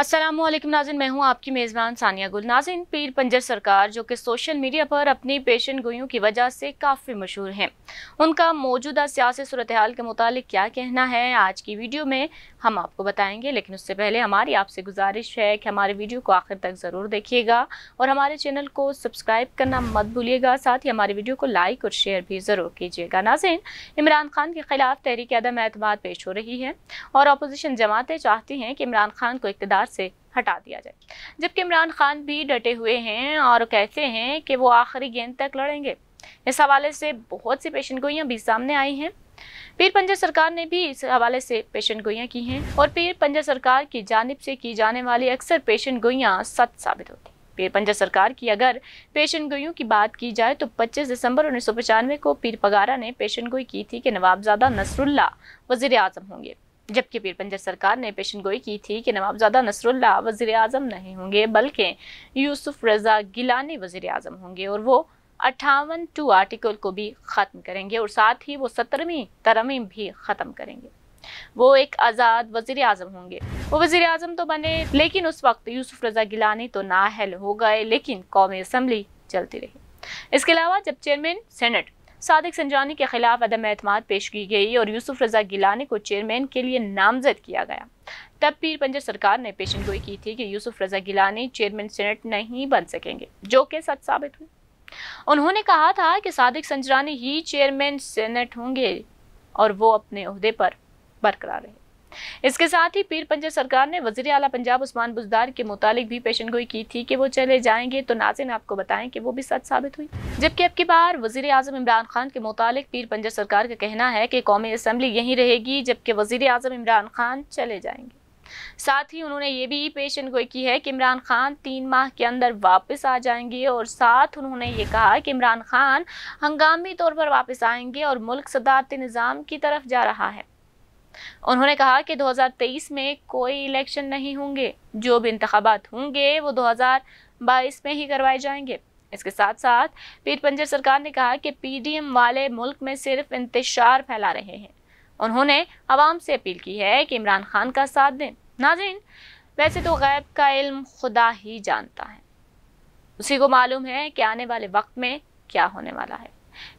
असलम नाजिन मैं हूँ आपकी मेज़बान सानिया गुल नाजिन पीर पंजर सरकार जो कि सोशल मीडिया पर अपनी पेशन गोइयों की वजह से काफ़ी मशहूर हैं उनका मौजूदा सियासी सूरत हाल के मुतालिक क्या कहना है आज की वीडियो में हम आपको बताएंगे लेकिन उससे पहले हमारी आपसे गुजारिश है कि हमारे वीडियो को आखिर तक ज़रूर देखिएगा और हमारे चैनल को सब्सक्राइब करना मत भूलिएगा साथ ही हमारे वीडियो को लाइक और शेयर भी ज़रूर कीजिएगा नाजिन इमरान खान के खिलाफ तहरीक अदम अतमाद पेश हो रही है और अपोजिशन जमातें चाहती हैं कि इमरान खान को इकतदार से हटा दिया जाए जबकि इमरान खान भी डटे हुए हैं और कहते हैं कि वो आखिरी गेंद तक लड़ेंगे इस हवाले से बहुत सी पेशन गोइयाँ भी सामने आई हैं पीर पंजा सरकार ने भी इस हवाले से पेशन गोइयाँ की हैं और पीर पंजा सरकार की जानब से की जाने वाली अक्सर पेशन गोइयाँ सच साबित होती पीर पंजा सरकार की अगर पेशन गोइयों की बात की जाए तो 25 दिसंबर उन्नीस सौ पचानवे को पीर पगारा ने पेशन गोई की थी कि नवाबजादा नसरुल्ला वजीर अजम होंगे जबकि पीर पंजा सरकार ने पेशन गोई की थी कि नवाबजादा नसरुल्ला वजीर अजम नहीं होंगे बल्कि यूसुफ रजा गिलानी वजीर अजम होंगे और वो अट्ठावन टू आर्टिकल को भी ख़त्म करेंगे और साथ ही वो सत्रहवीं तरमीम भी ख़त्म करेंगे वो एक आज़ाद वजीर अजम होंगे वो वजीर अजम तो बने लेकिन उस वक्त यूसुफ रजा गिलानी तो नाहल हो गए लेकिन कौमी असम्बली चलती रही इसके अलावा जब चेयरमैन सेनेट सदक संजानी के खिलाफ अदम अहतम पेश की गई और यूसुफ रजा गिलानी को चेयरमैन के लिए नामजद किया गया तब पीर पंजर सरकार ने पेशन गोई की थी कि यूसुफ रजा गिलानी चेयरमैन सेनेट नहीं बन सकेंगे जो कि सच साबित हुई उन्होंने कहा था कि सादिक संजरानी ही चेयरमैन सेनेट होंगे और वो अपने अहदे पर बरकरार रहे इसके साथ ही पीर पंजर सरकार ने वजीर अला पंजाब उस्मान बुजदार के मुतालिक भी पेशन गोई की थी कि वो चले जाएंगे तो नाजिन आपको बताएं कि वो भी सच साबित हुई जबकि अब की बार वजीर अजम इमरान खान के मुतालिक पीर पंजर सरकार का कहना है कि कौमी असम्बली यहीं रहेगी जबकि वजीर अजम इमरान खान चले जाएंगे साथ ही उन्होंने ये भी पेशन गोई की है कि इमरान खान तीन माह के अंदर वापस आ जाएंगे और साथ उन्होंने ये कहा कि इमरान खान हंगामी तौर पर वापस आएंगे और मुल्क सदारती निज़ाम की तरफ जा रहा है उन्होंने कहा कि 2023 में कोई इलेक्शन नहीं होंगे जो भी इंतबात होंगे वो 2022 में ही करवाए जाएंगे इसके साथ साथ पीठ पंजर सरकार ने कहा कि पीडीएम वाले मुल्क में सिर्फ इंतशार फैला रहे हैं उन्होंने आवाम से अपील की है कि इमरान खान का साथ दें नाजिन वैसे तो गैब का इल्म खुदा ही जानता है उसी को मालूम है कि आने वाले वक्त में क्या होने वाला है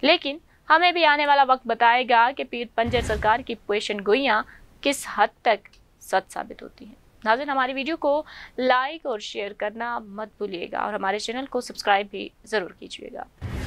लेकिन हमें भी आने वाला वक्त बताएगा कि पीर पंजर सरकार की पेशन गोइयाँ किस हद तक सच साबित होती हैं नाजिन हमारी वीडियो को लाइक और शेयर करना मत भूलिएगा और हमारे चैनल को सब्सक्राइब भी ज़रूर कीजिएगा